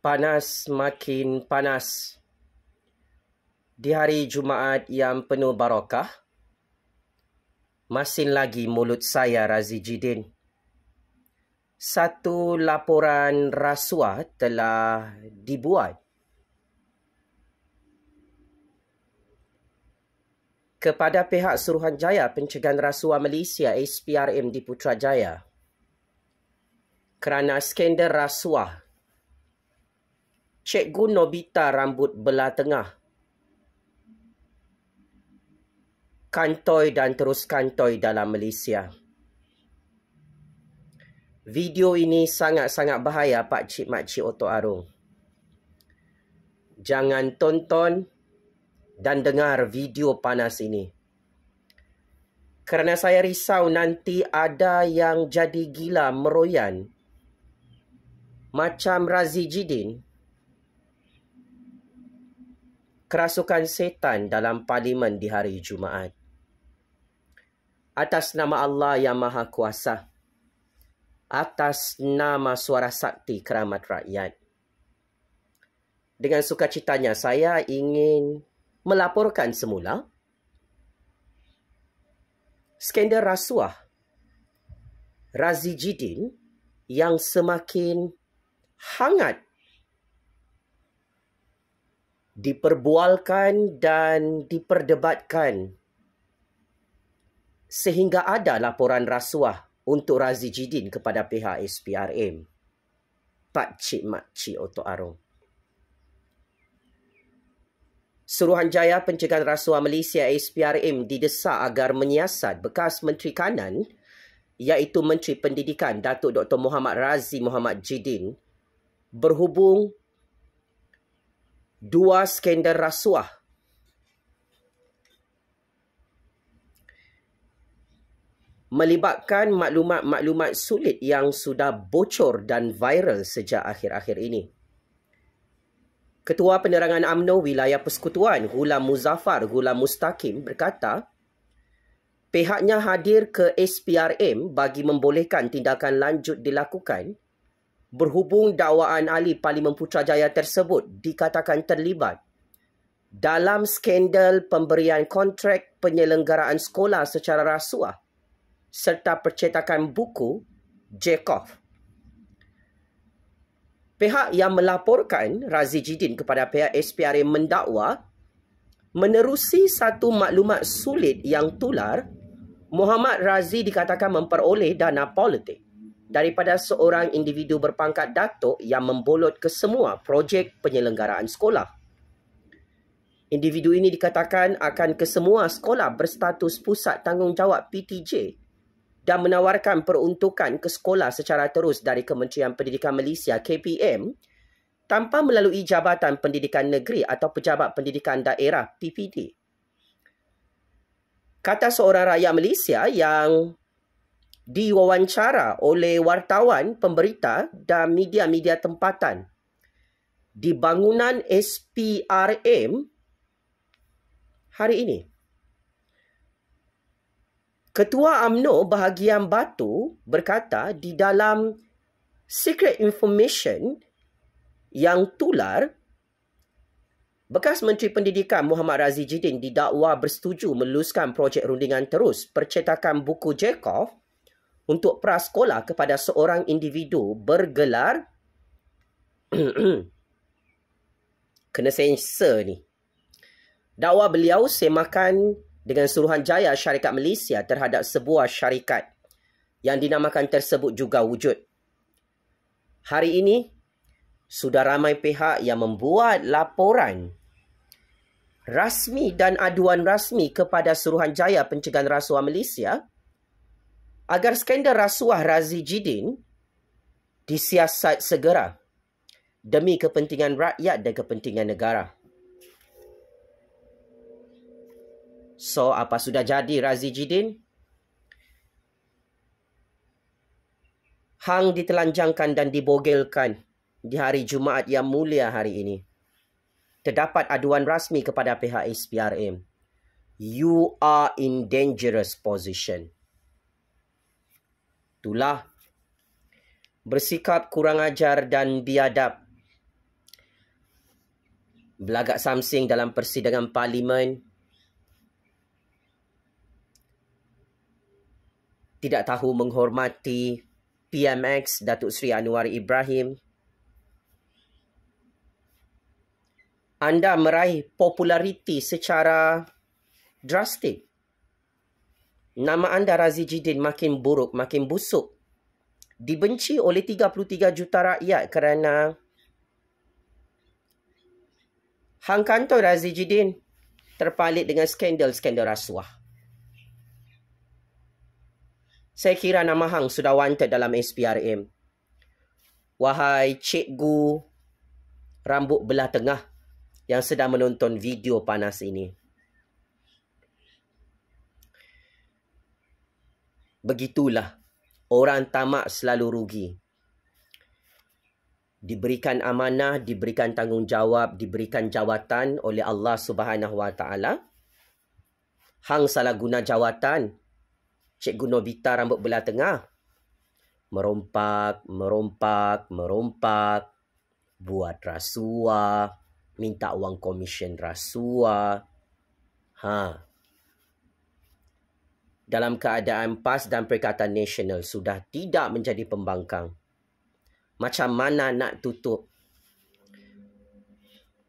panas makin panas di hari Jumaat yang penuh barakah. Masin lagi mulut saya Razi Jidin. Satu laporan rasuah telah dibuat kepada pihak Suruhanjaya Pencegahan Rasuah Malaysia SPRM di Putrajaya kerana skandal rasuah Cikgu Nobita rambut belah tengah. Kantoi dan terus kantoi dalam Malaysia. Video ini sangat-sangat bahaya Pak Cik Mak Cik Oto Arung. Jangan tonton dan dengar video panas ini. Kerana saya risau nanti ada yang jadi gila meroyan. Macam Razi Jidin. kerasukan setan dalam parlimen di hari Jumaat. Atas nama Allah yang Maha Kuasa, atas nama suara sakti keramat rakyat. Dengan sukacitanya saya ingin melaporkan semula skandal rasuah Razi Jidin yang semakin hangat diperbualkan dan diperdebatkan sehingga ada laporan rasuah untuk Razi Jidin kepada pihak SPRM. Pak Cik Mak Cik Otok Arung. Suruhanjaya Pencegahan Rasuah Malaysia SPRM didesak agar menyiasat bekas Menteri Kanan iaitu Menteri Pendidikan Datuk Dr. Muhammad Razi Muhammad Jidin berhubung dua skandal rasuah. Melibatkan maklumat-maklumat sulit yang sudah bocor dan viral sejak akhir-akhir ini. Ketua Penerangan AMNO Wilayah Persekutuan Gula Muzaffar Gula Mustaqim berkata, pihaknya hadir ke SPRM bagi membolehkan tindakan lanjut dilakukan berhubung dakwaan ahli Parlimen Putrajaya tersebut dikatakan terlibat dalam skandal pemberian kontrak penyelenggaraan sekolah secara rasuah serta percetakan buku Jekov. Pihak yang melaporkan Razi Jidin kepada pihak SPRM mendakwa menerusi satu maklumat sulit yang tular, Muhammad Razi dikatakan memperoleh dana politik daripada seorang individu berpangkat datuk yang membolot ke semua projek penyelenggaraan sekolah. Individu ini dikatakan akan ke semua sekolah berstatus pusat tanggungjawab PTJ dan menawarkan peruntukan ke sekolah secara terus dari Kementerian Pendidikan Malaysia KPM tanpa melalui Jabatan Pendidikan Negeri atau Pejabat Pendidikan Daerah PPD. Kata seorang rakyat Malaysia yang diwawancara oleh wartawan pemberita dan media-media tempatan di bangunan SPRM hari ini. Ketua AMNO bahagian Batu berkata di dalam secret information yang tular Bekas Menteri Pendidikan Muhammad Razi Jidin didakwa bersetuju meluluskan projek rundingan terus percetakan buku Jekov untuk prasekolah kepada seorang individu bergelar kena sensa ni. Dakwa beliau semakan dengan Suruhanjaya Syarikat Malaysia terhadap sebuah syarikat yang dinamakan tersebut juga wujud. Hari ini, sudah ramai pihak yang membuat laporan rasmi dan aduan rasmi kepada Suruhanjaya Pencegahan Rasuah Malaysia agar skandal rasuah Razi Jidin disiasat segera demi kepentingan rakyat dan kepentingan negara. So, apa sudah jadi Razi Jidin? Hang ditelanjangkan dan dibogelkan di hari Jumaat yang mulia hari ini. Terdapat aduan rasmi kepada pihak SPRM. You are in dangerous position itulah bersikap kurang ajar dan biadab belagak samsing dalam persidangan parlimen tidak tahu menghormati PMX Datuk Seri Anwar Ibrahim anda meraih populariti secara drastik Nama anda Razi Jidin makin buruk, makin busuk. Dibenci oleh 33 juta rakyat kerana Hang Kantor Razi Jidin terpalit dengan skandal-skandal rasuah. Saya kira nama Hang sudah wanted dalam SPRM. Wahai cikgu rambut belah tengah yang sedang menonton video panas ini. Begitulah orang tamak selalu rugi. Diberikan amanah, diberikan tanggungjawab, diberikan jawatan oleh Allah Subhanahu Wa Taala. Hang salah guna jawatan. Cikgu Nobita rambut belah tengah. Merompak, merompak, merompak. Buat rasuah. Minta wang komisen rasuah. Ha dalam keadaan PAS dan Perikatan Nasional sudah tidak menjadi pembangkang. Macam mana nak tutup?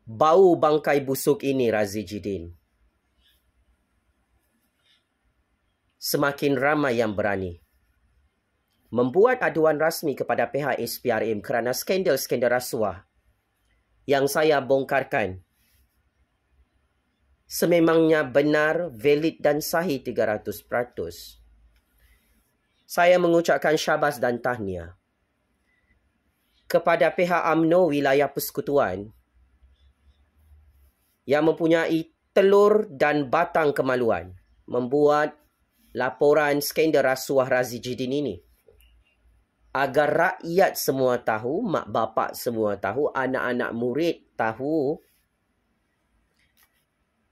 Bau bangkai busuk ini, Jidin? Semakin ramai yang berani. Membuat aduan rasmi kepada pihak SPRM kerana skandal-skandal rasuah yang saya bongkarkan sememangnya benar, valid dan sahih 300%. Saya mengucapkan syabas dan tahniah kepada pihak AMNO wilayah persekutuan yang mempunyai telur dan batang kemaluan membuat laporan skandal rasuah Razi Jidin ini. Agar rakyat semua tahu, mak bapak semua tahu, anak-anak murid tahu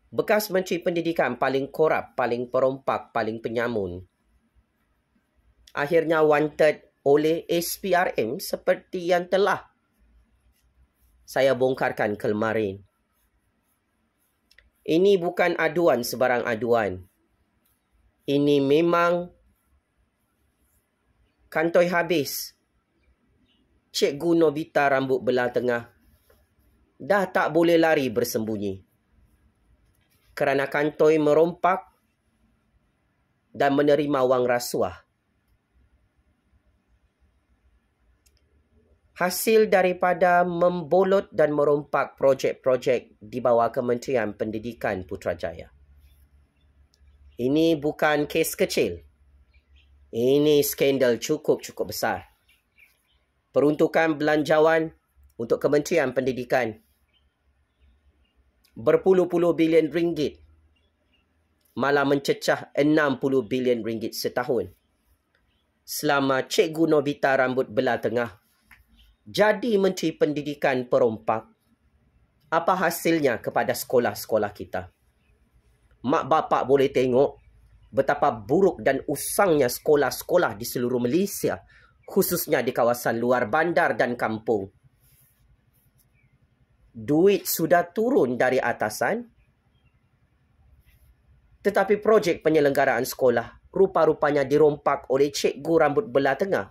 bekas menteri pendidikan paling korap, paling perompak, paling penyamun. Akhirnya wanted oleh SPRM seperti yang telah saya bongkarkan kemarin. Ini bukan aduan sebarang aduan. Ini memang kantoi habis. Cikgu Nobita rambut belah tengah dah tak boleh lari bersembunyi kerana kantoi merompak dan menerima wang rasuah. Hasil daripada membolot dan merompak projek-projek di bawah Kementerian Pendidikan Putrajaya. Ini bukan kes kecil. Ini skandal cukup-cukup besar. Peruntukan belanjawan untuk Kementerian Pendidikan berpuluh-puluh bilion ringgit malah mencecah enam puluh bilion ringgit setahun selama Cikgu Nobita rambut belah tengah jadi Menteri Pendidikan Perompak apa hasilnya kepada sekolah-sekolah kita? Mak bapak boleh tengok betapa buruk dan usangnya sekolah-sekolah di seluruh Malaysia khususnya di kawasan luar bandar dan kampung duit sudah turun dari atasan tetapi projek penyelenggaraan sekolah rupa-rupanya dirompak oleh cikgu rambut belah tengah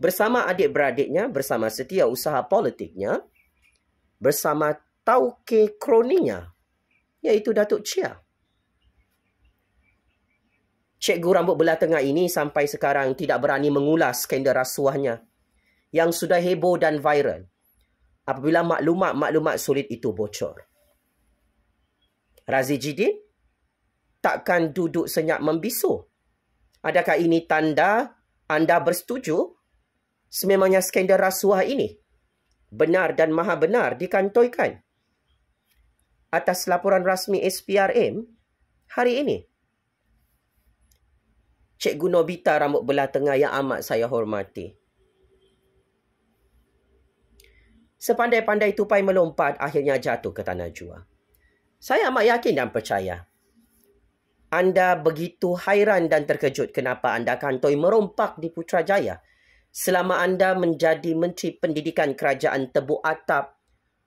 bersama adik-beradiknya bersama setia usaha politiknya bersama tauke kroninya iaitu Datuk Chia Cikgu rambut belah tengah ini sampai sekarang tidak berani mengulas skandal rasuahnya yang sudah heboh dan viral apabila maklumat-maklumat sulit itu bocor. Razi Jidin takkan duduk senyap membisu. Adakah ini tanda anda bersetuju sememangnya skandal rasuah ini benar dan maha benar dikantoikan atas laporan rasmi SPRM hari ini? Cikgu Nobita rambut belah tengah yang amat saya hormati. Sepandai-pandai tupai melompat, akhirnya jatuh ke tanah jua. Saya amat yakin dan percaya. Anda begitu hairan dan terkejut kenapa anda kantoi merompak di Putrajaya selama anda menjadi Menteri Pendidikan Kerajaan Tebu Atap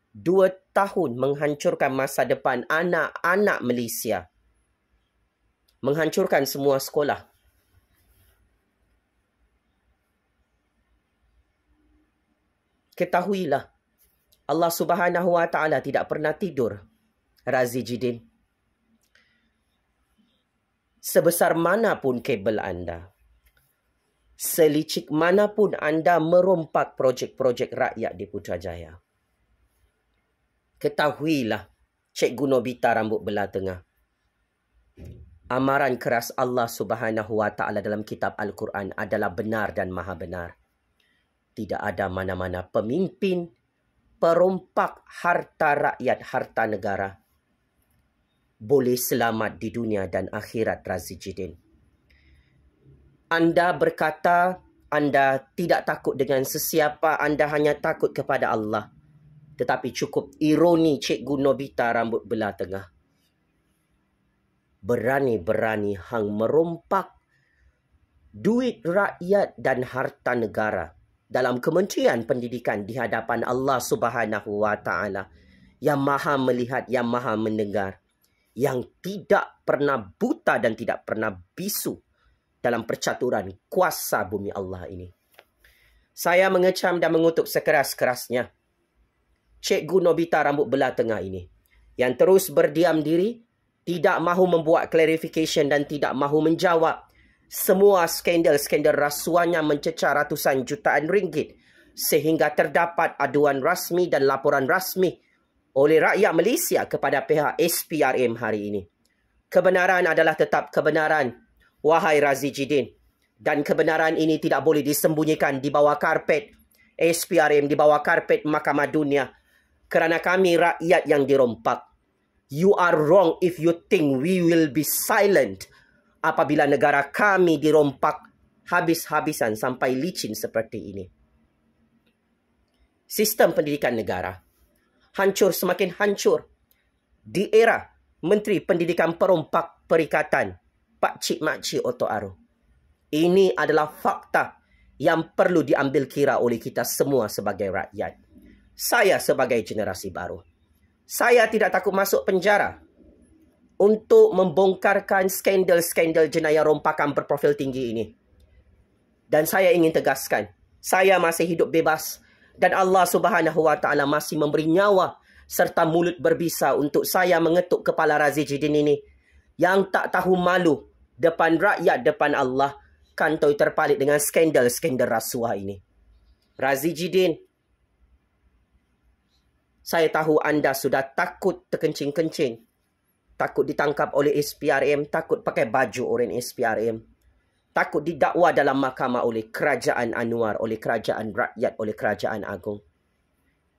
dua tahun menghancurkan masa depan anak-anak Malaysia. Menghancurkan semua sekolah. Ketahuilah, Allah Subhanahu Wa Taala tidak pernah tidur. Razi Jidin. Sebesar manapun kabel anda. Selicik manapun anda merompak projek-projek rakyat di Putrajaya. Ketahuilah Cikgu Nobita rambut belah tengah. Amaran keras Allah Subhanahu Wa Taala dalam kitab Al-Quran adalah benar dan maha benar. Tidak ada mana-mana pemimpin perompak harta rakyat, harta negara boleh selamat di dunia dan akhirat Razijidin. Anda berkata anda tidak takut dengan sesiapa, anda hanya takut kepada Allah. Tetapi cukup ironi Cikgu Nobita rambut belah tengah. Berani-berani hang merompak duit rakyat dan harta negara dalam Kementerian Pendidikan di hadapan Allah Subhanahu Wa Taala yang maha melihat, yang maha mendengar, yang tidak pernah buta dan tidak pernah bisu dalam percaturan kuasa bumi Allah ini. Saya mengecam dan mengutuk sekeras-kerasnya Cikgu Nobita rambut belah tengah ini yang terus berdiam diri, tidak mahu membuat clarification dan tidak mahu menjawab semua skandal-skandal rasuannya mencecah ratusan jutaan ringgit sehingga terdapat aduan rasmi dan laporan rasmi oleh rakyat Malaysia kepada pihak SPRM hari ini. Kebenaran adalah tetap kebenaran, wahai Razi Dan kebenaran ini tidak boleh disembunyikan di bawah karpet SPRM, di bawah karpet Mahkamah Dunia. Kerana kami rakyat yang dirompak. You are wrong if you think we will be silent apabila negara kami dirompak habis-habisan sampai licin seperti ini. Sistem pendidikan negara hancur semakin hancur di era Menteri Pendidikan Perompak Perikatan Pak Cik Mak Cik Oto Aru. Ini adalah fakta yang perlu diambil kira oleh kita semua sebagai rakyat. Saya sebagai generasi baru. Saya tidak takut masuk penjara untuk membongkarkan skandal-skandal jenayah rompakan berprofil tinggi ini. Dan saya ingin tegaskan, saya masih hidup bebas dan Allah Subhanahu Wa Taala masih memberi nyawa serta mulut berbisa untuk saya mengetuk kepala Razi Jidin ini yang tak tahu malu depan rakyat, depan Allah kantoi terpalit dengan skandal-skandal rasuah ini. Razi Jidin, saya tahu anda sudah takut terkencing-kencing takut ditangkap oleh SPRM, takut pakai baju orang SPRM. Takut didakwa dalam mahkamah oleh kerajaan Anwar, oleh kerajaan rakyat, oleh kerajaan agung.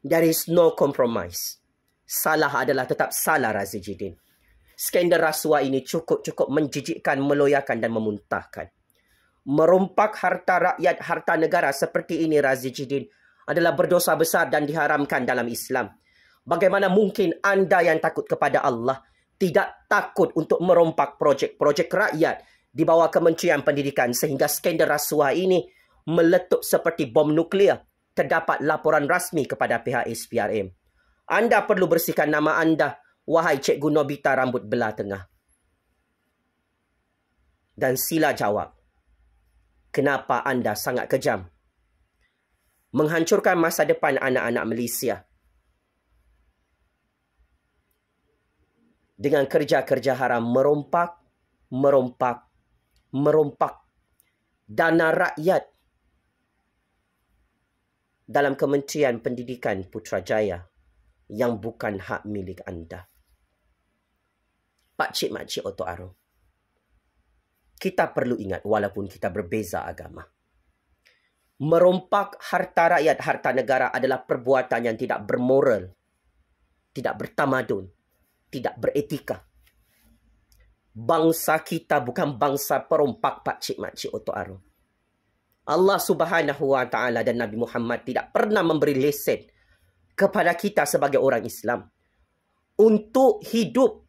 There is no compromise. Salah adalah tetap salah Razi Jidin. Skandal rasuah ini cukup-cukup menjijikkan, meloyakan dan memuntahkan. Merompak harta rakyat, harta negara seperti ini Razi Jidin adalah berdosa besar dan diharamkan dalam Islam. Bagaimana mungkin anda yang takut kepada Allah, tidak takut untuk merompak projek-projek rakyat di bawah Kementerian Pendidikan sehingga skandal rasuah ini meletup seperti bom nuklear terdapat laporan rasmi kepada pihak SPRM. Anda perlu bersihkan nama anda, wahai Cikgu Nobita rambut belah tengah. Dan sila jawab, kenapa anda sangat kejam menghancurkan masa depan anak-anak Malaysia? dengan kerja-kerja haram merompak, merompak, merompak dana rakyat dalam Kementerian Pendidikan Putrajaya yang bukan hak milik anda. Pak Cik Mak Cik Otto Arum. Kita perlu ingat walaupun kita berbeza agama. Merompak harta rakyat, harta negara adalah perbuatan yang tidak bermoral. Tidak bertamadun tidak beretika. Bangsa kita bukan bangsa perompak Pak pakcik makcik otak arum. Allah subhanahu wa ta'ala dan Nabi Muhammad tidak pernah memberi lesen kepada kita sebagai orang Islam untuk hidup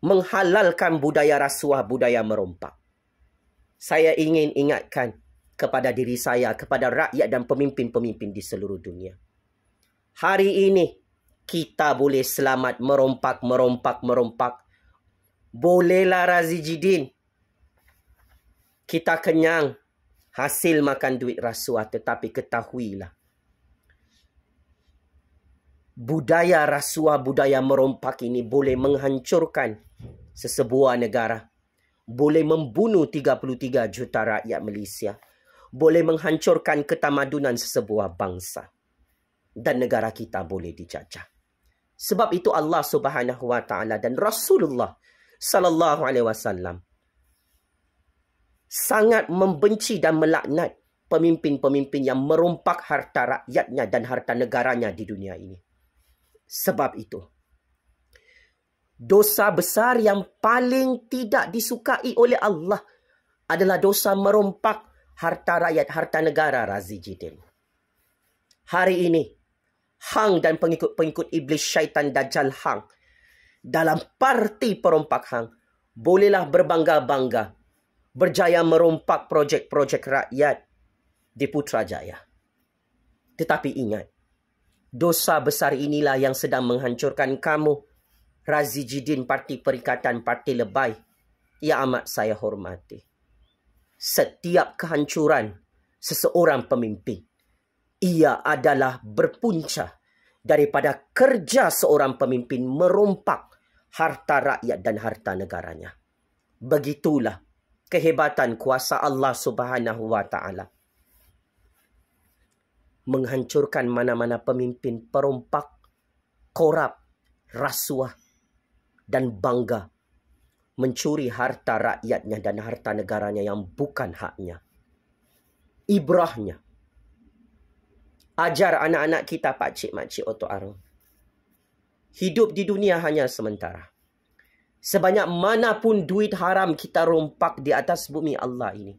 menghalalkan budaya rasuah, budaya merompak. Saya ingin ingatkan kepada diri saya, kepada rakyat dan pemimpin-pemimpin di seluruh dunia. Hari ini kita boleh selamat merompak, merompak, merompak. Bolehlah Razijidin. Kita kenyang hasil makan duit rasuah tetapi ketahuilah. Budaya rasuah, budaya merompak ini boleh menghancurkan sesebuah negara. Boleh membunuh 33 juta rakyat Malaysia. Boleh menghancurkan ketamadunan sesebuah bangsa. Dan negara kita boleh dicacah. Sebab itu Allah Subhanahu Wa Taala dan Rasulullah Sallallahu Alaihi Wasallam sangat membenci dan melaknat pemimpin-pemimpin yang merompak harta rakyatnya dan harta negaranya di dunia ini. Sebab itu, dosa besar yang paling tidak disukai oleh Allah adalah dosa merompak harta rakyat, harta negara, Razi Hari ini, hang dan pengikut-pengikut iblis syaitan dajjal hang dalam parti perompak hang bolehlah berbangga-bangga berjaya merompak projek-projek rakyat di Putrajaya. Tetapi ingat, dosa besar inilah yang sedang menghancurkan kamu, Razi Jidin Parti Perikatan Parti Lebai, yang amat saya hormati. Setiap kehancuran seseorang pemimpin ia adalah berpunca daripada kerja seorang pemimpin merompak harta rakyat dan harta negaranya. Begitulah kehebatan kuasa Allah Subhanahu wa taala. Menghancurkan mana-mana pemimpin perompak, korup, rasuah dan bangga mencuri harta rakyatnya dan harta negaranya yang bukan haknya. Ibrahnya ajar anak-anak kita Pak pakcik makcik Oto Arung. Hidup di dunia hanya sementara. Sebanyak manapun duit haram kita rompak di atas bumi Allah ini.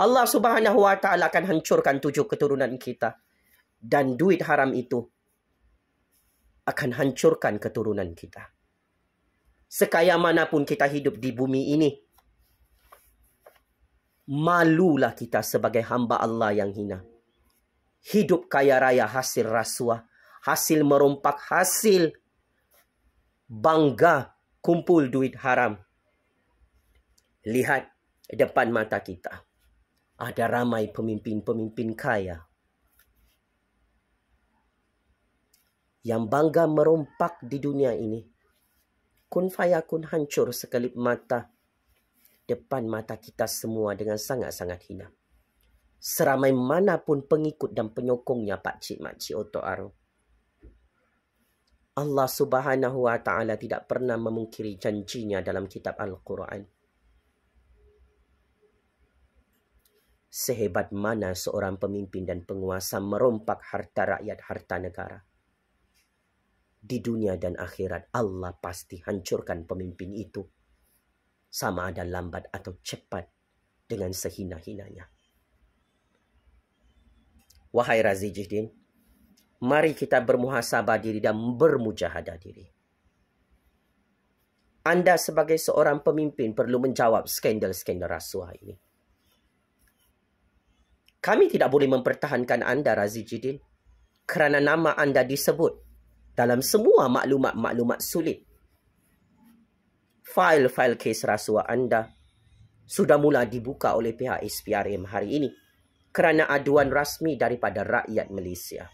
Allah subhanahu wa ta'ala akan hancurkan tujuh keturunan kita. Dan duit haram itu akan hancurkan keturunan kita. Sekaya manapun kita hidup di bumi ini. Malulah kita sebagai hamba Allah yang hina hidup kaya raya hasil rasuah, hasil merompak, hasil bangga kumpul duit haram. Lihat depan mata kita. Ada ramai pemimpin-pemimpin kaya yang bangga merompak di dunia ini. Kun faya kun hancur sekelip mata depan mata kita semua dengan sangat-sangat hina seramai mana pun pengikut dan penyokongnya Pak Cik Mak Cik Otto Aru. Allah Subhanahu Wa Taala tidak pernah memungkiri janjinya dalam kitab Al-Quran. Sehebat mana seorang pemimpin dan penguasa merompak harta rakyat, harta negara. Di dunia dan akhirat, Allah pasti hancurkan pemimpin itu. Sama ada lambat atau cepat dengan sehina-hinanya. Wahai Razi Jihdin, mari kita bermuhasabah diri dan bermujahadah diri. Anda sebagai seorang pemimpin perlu menjawab skandal-skandal rasuah ini. Kami tidak boleh mempertahankan anda, Razi Jidin, kerana nama anda disebut dalam semua maklumat-maklumat sulit. Fail-fail kes rasuah anda sudah mula dibuka oleh pihak SPRM hari ini kerana aduan rasmi daripada rakyat Malaysia.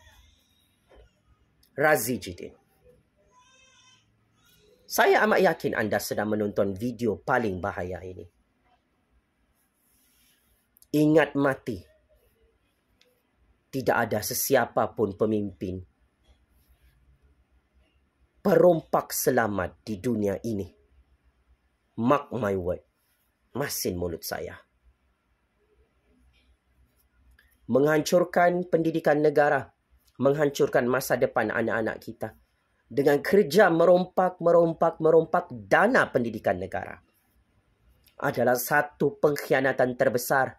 Razi Jidin. Saya amat yakin anda sedang menonton video paling bahaya ini. Ingat mati. Tidak ada sesiapa pun pemimpin perompak selamat di dunia ini. Mark my word. Masin mulut saya menghancurkan pendidikan negara, menghancurkan masa depan anak-anak kita dengan kerja merompak, merompak, merompak dana pendidikan negara adalah satu pengkhianatan terbesar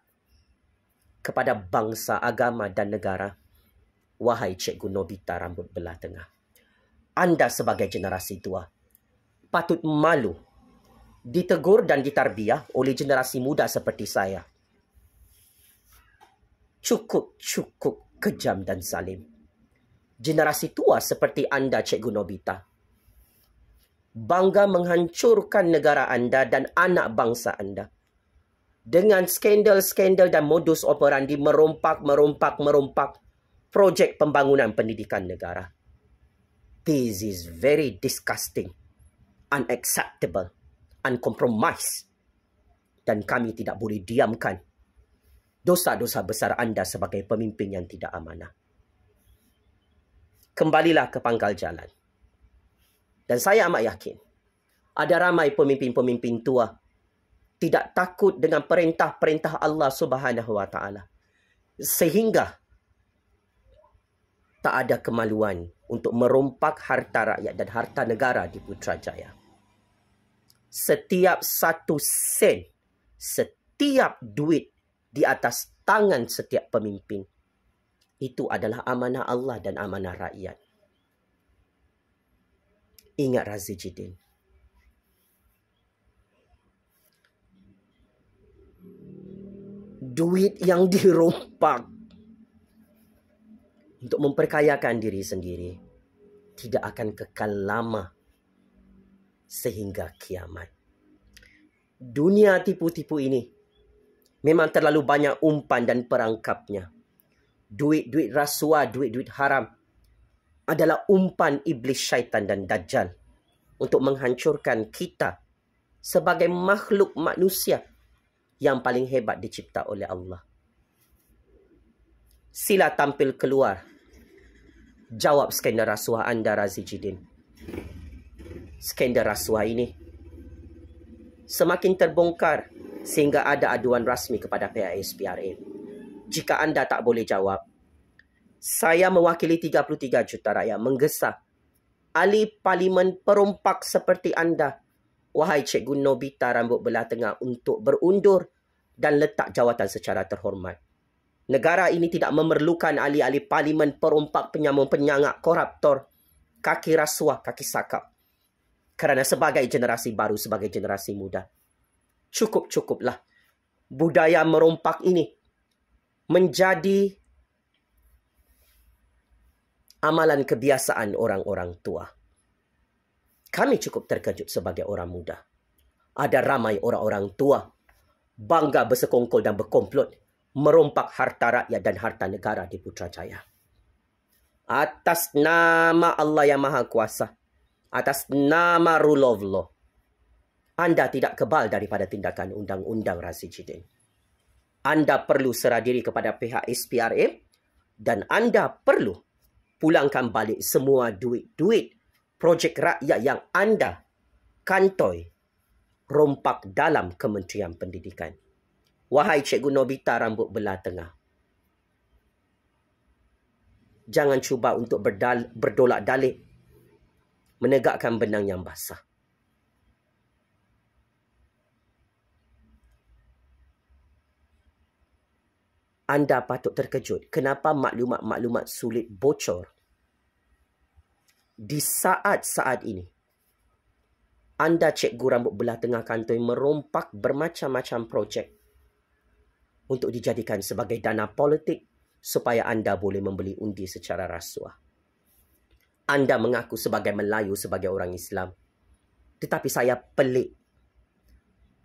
kepada bangsa, agama dan negara. Wahai Cikgu Nobita rambut belah tengah. Anda sebagai generasi tua patut malu ditegur dan ditarbiah oleh generasi muda seperti saya cukup-cukup kejam dan zalim. Generasi tua seperti anda, Cikgu Nobita. Bangga menghancurkan negara anda dan anak bangsa anda. Dengan skandal-skandal dan modus operandi merompak-merompak-merompak projek pembangunan pendidikan negara. This is very disgusting, unacceptable, uncompromised. Dan kami tidak boleh diamkan dosa-dosa besar anda sebagai pemimpin yang tidak amanah. Kembalilah ke pangkal jalan. Dan saya amat yakin, ada ramai pemimpin-pemimpin tua tidak takut dengan perintah-perintah Allah Subhanahu Wa sehingga tak ada kemaluan untuk merompak harta rakyat dan harta negara di Putrajaya. Setiap satu sen, setiap duit di atas tangan setiap pemimpin. Itu adalah amanah Allah dan amanah rakyat. Ingat Razijidin. Duit yang dirompak untuk memperkayakan diri sendiri tidak akan kekal lama sehingga kiamat. Dunia tipu-tipu ini memang terlalu banyak umpan dan perangkapnya. Duit-duit rasuah, duit-duit haram adalah umpan iblis syaitan dan dajjal untuk menghancurkan kita sebagai makhluk manusia yang paling hebat dicipta oleh Allah. Sila tampil keluar. Jawab skandal rasuah anda, Razijidin. Skandal rasuah ini semakin terbongkar sehingga ada aduan rasmi kepada PISPRM. Jika anda tak boleh jawab, saya mewakili 33 juta rakyat menggesa ahli parlimen perompak seperti anda, wahai Cikgu Nobita rambut belah tengah untuk berundur dan letak jawatan secara terhormat. Negara ini tidak memerlukan ahli-ahli parlimen perompak penyamun penyangak koruptor kaki rasuah kaki sakap kerana sebagai generasi baru sebagai generasi muda cukup-cukuplah budaya merompak ini menjadi amalan kebiasaan orang-orang tua. Kami cukup terkejut sebagai orang muda. Ada ramai orang-orang tua bangga bersekongkol dan berkomplot merompak harta rakyat dan harta negara di Putrajaya. Atas nama Allah yang Maha Kuasa, atas nama rule of law, anda tidak kebal daripada tindakan undang-undang Razi Jidin. Anda perlu serah diri kepada pihak SPRA dan anda perlu pulangkan balik semua duit-duit projek rakyat yang anda kantoi rompak dalam Kementerian Pendidikan. Wahai Cikgu Nobita rambut belah tengah. Jangan cuba untuk berdolak-dalik menegakkan benang yang basah. anda patut terkejut kenapa maklumat-maklumat sulit bocor. Di saat-saat ini, anda cikgu rambut belah tengah kantoi merompak bermacam-macam projek untuk dijadikan sebagai dana politik supaya anda boleh membeli undi secara rasuah. Anda mengaku sebagai Melayu, sebagai orang Islam. Tetapi saya pelik.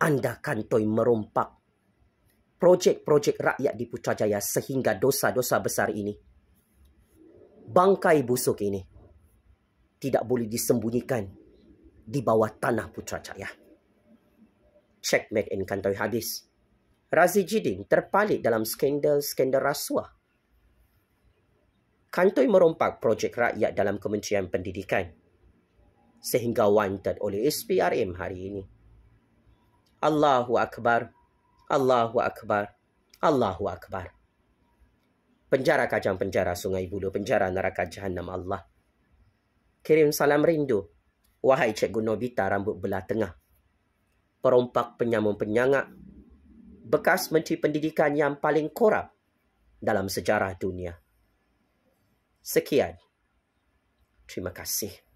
Anda kantoi merompak projek-projek rakyat di Putrajaya sehingga dosa-dosa besar ini, bangkai busuk ini, tidak boleh disembunyikan di bawah tanah Putrajaya. Checkmate Encantoy Hadis. Razi Jidin terpalit dalam skandal-skandal rasuah. Kantoi merompak projek rakyat dalam Kementerian Pendidikan sehingga wanted oleh SPRM hari ini. Allahu Akbar. Allahu Akbar. Allahu Akbar. Penjara kacang penjara sungai bulu. Penjara neraka jahannam Allah. Kirim salam rindu. Wahai Cikgu Nobita rambut belah tengah. Perompak penyamun penyangak. Bekas menteri pendidikan yang paling korap dalam sejarah dunia. Sekian. Terima kasih.